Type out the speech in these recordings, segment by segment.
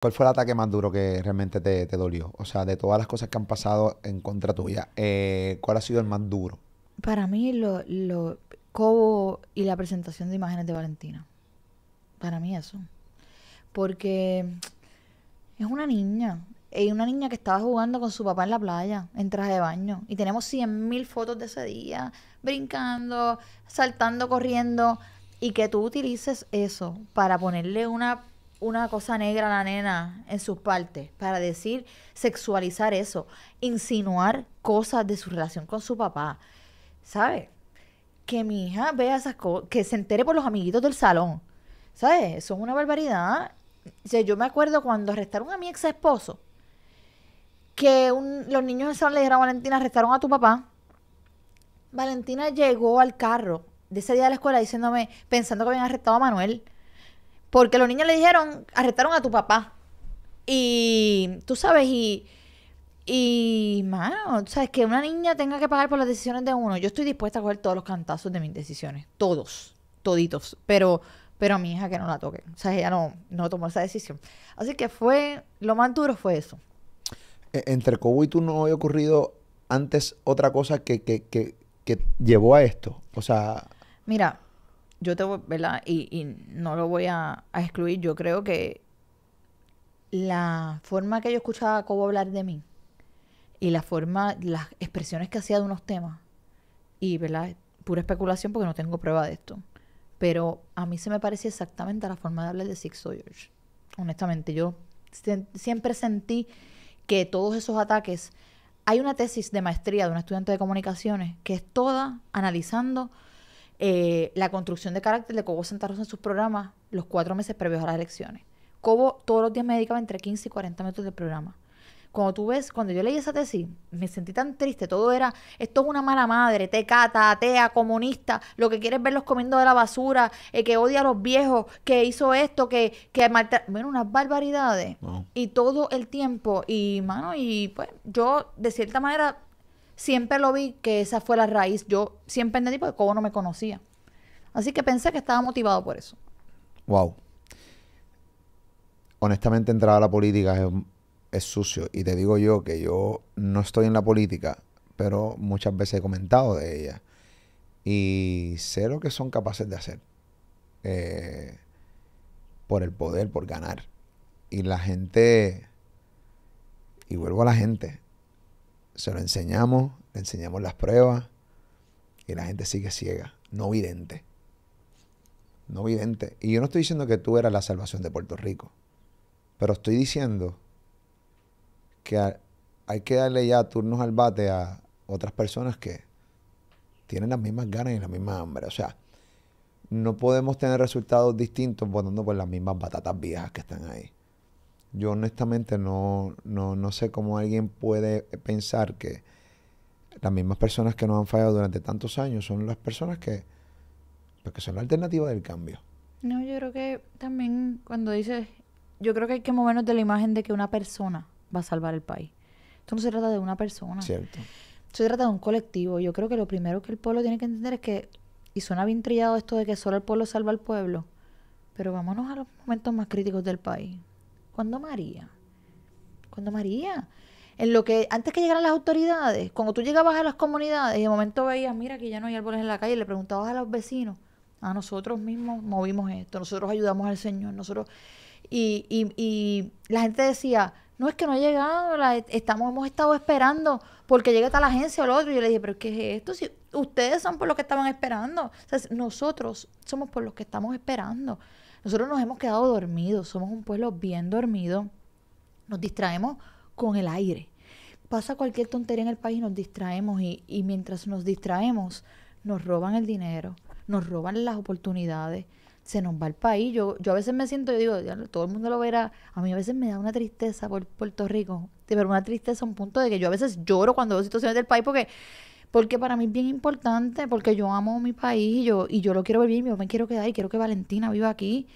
¿Cuál fue el ataque más duro que realmente te, dolió? O sea, de todas las cosas que han pasado en contra tuya, eh, ¿cuál ha sido el más duro? Para mí, lo, lo Cobo y la presentación de imágenes de Valentina. Para mí eso. Porque es una niña. Es una niña que estaba jugando con su papá en la playa, en traje de baño. Y tenemos 100.000 fotos de ese día, brincando, saltando, corriendo. Y que tú utilices eso para ponerle una una cosa negra a la nena en sus partes para decir, sexualizar eso, insinuar cosas de su relación con su papá. ¿Sabes? Que mi hija vea esas cosas, que se entere por los amiguitos del salón. ¿Sabes? Eso es una barbaridad. yo me acuerdo cuando arrestaron a mi ex esposo, que los niños del salón le dijeron a Valentina, arrestaron a tu papá. Valentina llegó al carro de ese día de la escuela diciéndome, pensando que habían arrestado a Manuel. Porque los niños le dijeron, arrestaron a tu papá. Y tú sabes, y... Y, mano, sabes que una niña tenga que pagar por las decisiones de uno. Yo estoy dispuesta a coger todos los cantazos de mis decisiones. Todos. Toditos. Pero, pero a mi hija que no la toque, O sea, ella no, no tomó esa decisión. Así que fue, lo más duro fue eso. E, entre Cobo y tú no había ocurrido antes otra cosa que, que llevó a esto. O sea. Mira, yo te ¿verdad? Y, no lo voy a, excluir, yo creo que la forma que yo escuchaba a Cobo hablar de mí y la forma, las expresiones que hacía de unos temas, y, ¿verdad? Pura especulación porque no tengo prueba de esto, pero a mí se me parece exactamente a la forma de hablar de Six Sawyers. Honestamente, yo siempre sentí que todos esos ataques... Hay una tesis de maestría de un estudiante de comunicaciones que es toda analizando eh, la construcción de carácter de Cobo Santa en sus programas los cuatro meses previos a las elecciones. Cobo todos los días me dedicaba entre 15 y 40 minutos del programa. Cuando tú ves, cuando yo leí esa tesis, me sentí tan triste. Todo era, esto es una mala madre, te cata atea, comunista, lo que quieres verlos comiendo de la basura, eh, que odia a los viejos, que hizo esto, que, que Bueno, unas barbaridades. Y todo el tiempo. Y, mano, y pues yo, de cierta manera, siempre lo vi que esa fue la raíz. Yo siempre entendí porque cómo no me conocía. Así que pensé que estaba motivado por eso. Wow. Honestamente, entrar a la política es, sucio. Y te digo yo que yo no estoy en la política, pero muchas veces he comentado de ella. Y sé lo que son capaces de hacer. Eh, por el poder, por ganar. Y la gente, y vuelvo a la gente, se lo enseñamos, le enseñamos las pruebas y la gente sigue ciega, no vidente. No vidente. Y yo no estoy diciendo que tú eras la salvación de Puerto Rico, pero estoy diciendo que hay que darle ya turnos al bate a otras personas que tienen las mismas ganas y la misma hambre. O sea, no podemos tener resultados distintos votando por las mismas batatas viejas que están ahí yo honestamente no, no, no, sé cómo alguien puede pensar que las mismas personas que nos han fallado durante tantos años son las personas que, porque pues, son la alternativa del cambio. No, yo creo que también cuando dices, yo creo que hay que movernos de la imagen de que una persona va a salvar el país. Esto no se trata de una persona. Cierto. se trata de un colectivo. Yo creo que lo primero que el pueblo tiene que entender es que, y suena bien trillado esto de que solo el pueblo salva al pueblo, pero vámonos a los momentos más críticos del país cuando María? cuando María? En lo que, antes que llegaran las autoridades, cuando tú llegabas a las comunidades y de momento veías, mira, que ya no hay árboles en la calle, le preguntabas a los vecinos, a nosotros mismos movimos esto, nosotros ayudamos al Señor, nosotros... Y, y, y la gente decía, no es que no ha llegado, estamos, hemos estado esperando porque llega tal agencia o lo otro. Y yo le dije, pero ¿qué es esto? Si ustedes son por los que estaban esperando. nosotros somos por los que estamos esperando. Nosotros nos hemos quedado dormidos, somos un pueblo bien dormido, nos distraemos con el aire. Pasa cualquier tontería en el país, nos distraemos y, y mientras nos distraemos, nos roban el dinero, nos roban las oportunidades, se nos va el país. Yo, yo a veces me siento, yo digo, todo el mundo lo verá. A mí a veces me da una tristeza por Puerto Rico, pero una tristeza a un punto de que yo a veces lloro cuando veo situaciones del país porque porque para mí es bien importante, porque yo amo mi país y yo, y yo lo quiero vivir, yo me quiero quedar y quiero que Valentina viva aquí.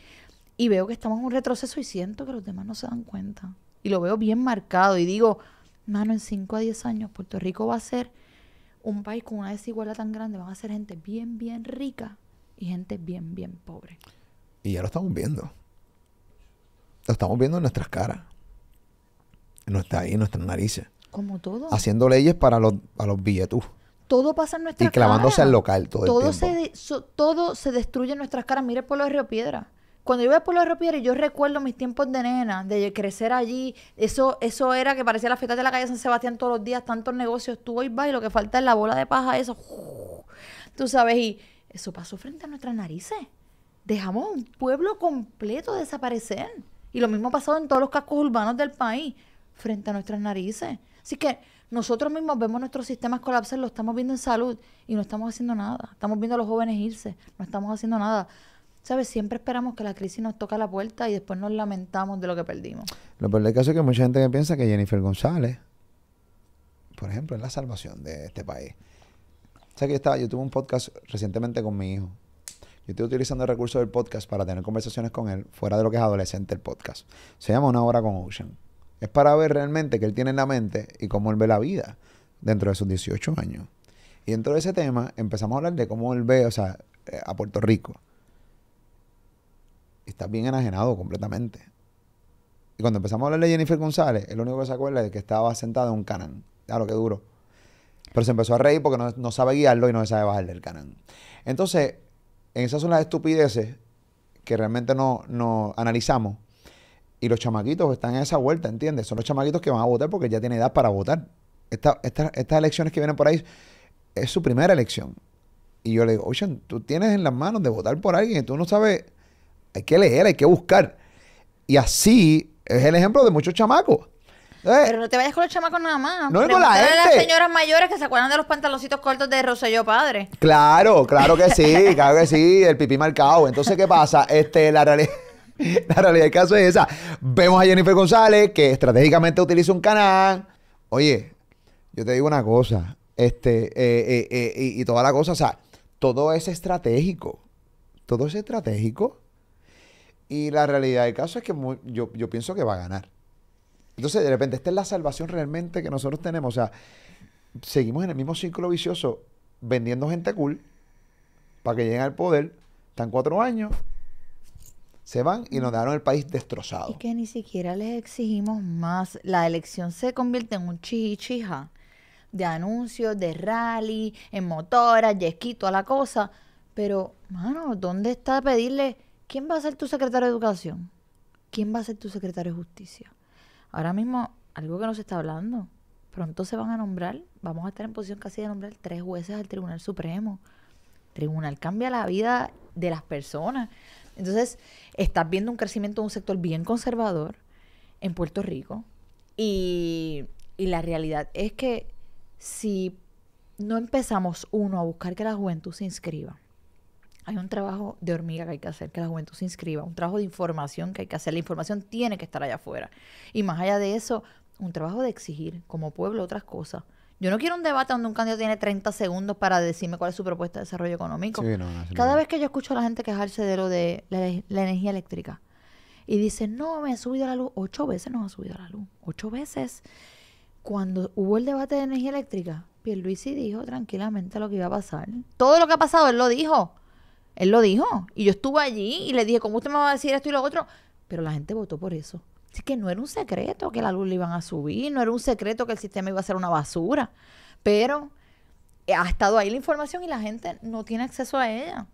Y veo que estamos en un retroceso y siento que los demás no se dan cuenta. Y lo veo bien marcado y digo, mano, en 5 a 10 años Puerto Rico va a ser un país con una desigualdad tan grande, van a ser gente bien, bien rica y gente bien, bien pobre. Y ya lo estamos viendo. Lo estamos viendo en nuestras caras. En está ahí, en nuestras narices. Como todo. Haciendo leyes para los, a los billetús todo pasa en nuestras caras. Y clamándose al local todo, todo Se, todo se destruye en nuestras caras. Mire el pueblo de Río Piedra. Cuando yo voy al pueblo de Río Piedra, yo recuerdo mis tiempos de nena, de crecer allí. Eso eso era que parecía la fiesta de la calle San Sebastián todos los días, tantos negocios. Tú hoy vas y lo que falta es la bola de paja, eso. Tú sabes, y eso pasó frente a nuestras narices. Dejamos un pueblo completo desaparecer. Y lo mismo ha pasado en todos los cascos urbanos del país, frente a nuestras narices. Así que nosotros mismos vemos nuestros sistemas colapsar, lo estamos viendo en salud y no estamos haciendo nada. Estamos viendo a los jóvenes irse, no estamos haciendo nada. ¿Sabes? Siempre esperamos que la crisis nos a la puerta y después nos lamentamos de lo que perdimos. Lo peor del caso es que mucha gente que piensa que Jennifer González, por ejemplo, es la salvación de este país. O que yo, yo tuve un podcast recientemente con mi hijo. Yo estoy utilizando el recurso del podcast para tener conversaciones con él fuera de lo que es adolescente el podcast. Se llama Una Hora con Ocean. Es para ver realmente qué él tiene en la mente y cómo él ve la vida dentro de sus 18 años. Y dentro de ese tema empezamos a hablar de cómo él ve, eh, a Puerto Rico. Está bien enajenado completamente. Y cuando empezamos a hablar de Jennifer González, el único que se acuerda es que estaba sentado en un canán. A ah, lo que duro. Pero se empezó a reír porque no, sabe guiarlo y no sabe bajar del canán. Entonces, esas son las estupideces que realmente no analizamos y los chamaquitos están en esa vuelta, ¿entiendes? Son los chamaquitos que van a votar porque ya tiene edad para votar. estas elecciones que vienen por ahí es su primera elección. Y yo le digo, oye, tú tienes en las manos de votar por alguien y tú no sabes, hay que leer, hay que buscar. Y así es el ejemplo de muchos chamacos. Pero no te vayas con los chamacos nada más. No es con la gente. las señoras mayores que se acuerdan de los pantaloncitos cortos de Roselló, Padre. Claro, claro que sí, claro que sí, el pipí marcado. Entonces, ¿qué pasa? Este, la realidad... La realidad del caso es esa. Vemos a Jennifer González que estratégicamente utiliza un canal. Oye, yo te digo una cosa. Este, eh, eh, eh, y, toda la cosa, o sea, todo es estratégico. Todo es estratégico. Y la realidad del caso es que yo, yo pienso que va a ganar. Entonces, de repente, esta es la salvación realmente que nosotros tenemos. O sea, seguimos en el mismo ciclo vicioso vendiendo gente cool para que lleguen al poder. Están cuatro años, se van y nos mm. dejaron el país destrozado. Y que ni siquiera les exigimos más. La elección se convierte en un chichija de anuncios, de rally, en motoras, yesquito, a la cosa. Pero, mano, ¿dónde está pedirle quién va a ser tu secretario de educación? ¿Quién va a ser tu secretario de justicia? Ahora mismo, algo que no se está hablando. Pronto se van a nombrar, vamos a estar en posición casi de nombrar tres jueces al Tribunal Supremo. tribunal cambia la vida de las personas. Entonces, estás viendo un crecimiento de un sector bien conservador en Puerto Rico y, la realidad es que si no empezamos, uno, a buscar que la juventud se inscriba, hay un trabajo de hormiga que hay que hacer, que la juventud se inscriba, un trabajo de información que hay que hacer, la información tiene que estar allá afuera. Y más allá de eso, un trabajo de exigir como pueblo otras cosas. Yo no quiero un debate donde un candidato tiene 30 segundos para decirme cuál es su propuesta de desarrollo económico. Cada vez que yo escucho a la gente quejarse de lo de la, energía eléctrica y dice no, me ha subido la luz. Ocho veces nos ha subido la luz. Ocho veces. Cuando hubo el debate de energía eléctrica, Pierluisi dijo tranquilamente lo que iba a pasar. Todo lo que ha pasado, él lo dijo. Él lo dijo. Y yo estuve allí y le dije, ¿cómo usted me va a decir esto y lo otro? Pero la gente votó por eso. Así que no era un secreto que la luz le iban a subir, no era un secreto que el sistema iba a ser una basura, pero eh, ha estado ahí la información y la gente no tiene acceso a ella.